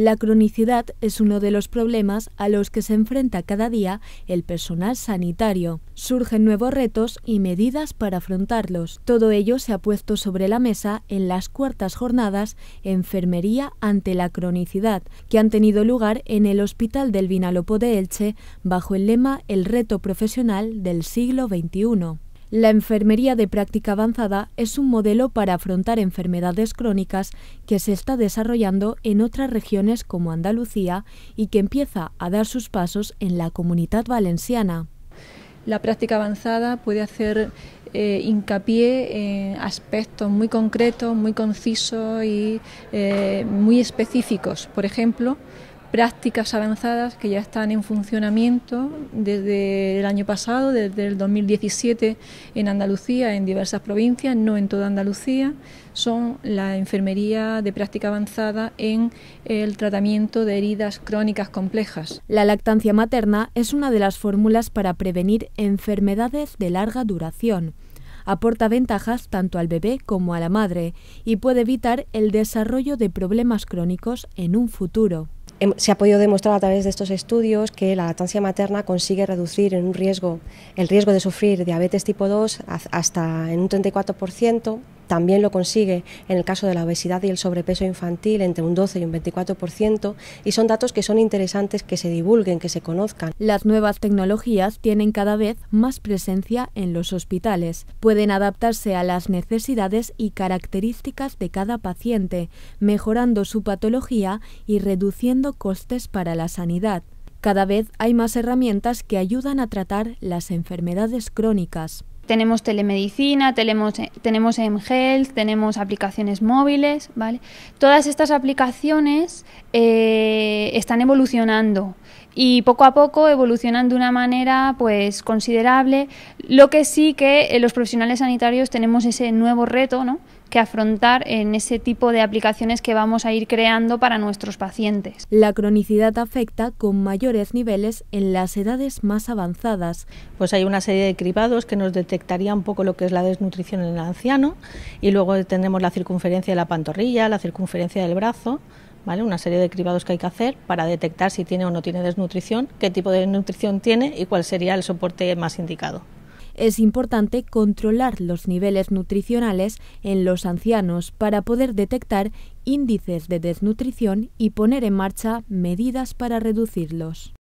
La cronicidad es uno de los problemas a los que se enfrenta cada día el personal sanitario. Surgen nuevos retos y medidas para afrontarlos. Todo ello se ha puesto sobre la mesa en las cuartas jornadas Enfermería ante la cronicidad, que han tenido lugar en el Hospital del Vinalopó de Elche bajo el lema El reto profesional del siglo XXI. La enfermería de práctica avanzada es un modelo para afrontar enfermedades crónicas que se está desarrollando en otras regiones como Andalucía y que empieza a dar sus pasos en la comunidad valenciana. La práctica avanzada puede hacer eh, hincapié en aspectos muy concretos, muy concisos y eh, muy específicos. Por ejemplo, prácticas avanzadas que ya están en funcionamiento desde el año pasado, desde el 2017 en Andalucía, en diversas provincias, no en toda Andalucía, son la enfermería de práctica avanzada en el tratamiento de heridas crónicas complejas. La lactancia materna es una de las fórmulas para prevenir enfermedades de larga duración aporta ventajas tanto al bebé como a la madre y puede evitar el desarrollo de problemas crónicos en un futuro. Em, se ha podido demostrar a través de estos estudios que la lactancia materna consigue reducir en un riesgo, el riesgo de sufrir diabetes tipo 2 hasta en un 34%, también lo consigue en el caso de la obesidad y el sobrepeso infantil entre un 12 y un 24% y son datos que son interesantes que se divulguen, que se conozcan. Las nuevas tecnologías tienen cada vez más presencia en los hospitales. Pueden adaptarse a las necesidades y características de cada paciente, mejorando su patología y reduciendo costes para la sanidad. Cada vez hay más herramientas que ayudan a tratar las enfermedades crónicas tenemos telemedicina, tenemos, eh, tenemos mHealth, tenemos aplicaciones móviles, ¿vale? Todas estas aplicaciones eh, están evolucionando y poco a poco evolucionan de una manera pues considerable, lo que sí que eh, los profesionales sanitarios tenemos ese nuevo reto, ¿no? que afrontar en ese tipo de aplicaciones que vamos a ir creando para nuestros pacientes. La cronicidad afecta con mayores niveles en las edades más avanzadas. Pues hay una serie de cribados que nos detectaría un poco lo que es la desnutrición en el anciano y luego tendremos la circunferencia de la pantorrilla, la circunferencia del brazo. ¿Vale? Una serie de cribados que hay que hacer para detectar si tiene o no tiene desnutrición, qué tipo de desnutrición tiene y cuál sería el soporte más indicado es importante controlar los niveles nutricionales en los ancianos para poder detectar índices de desnutrición y poner en marcha medidas para reducirlos.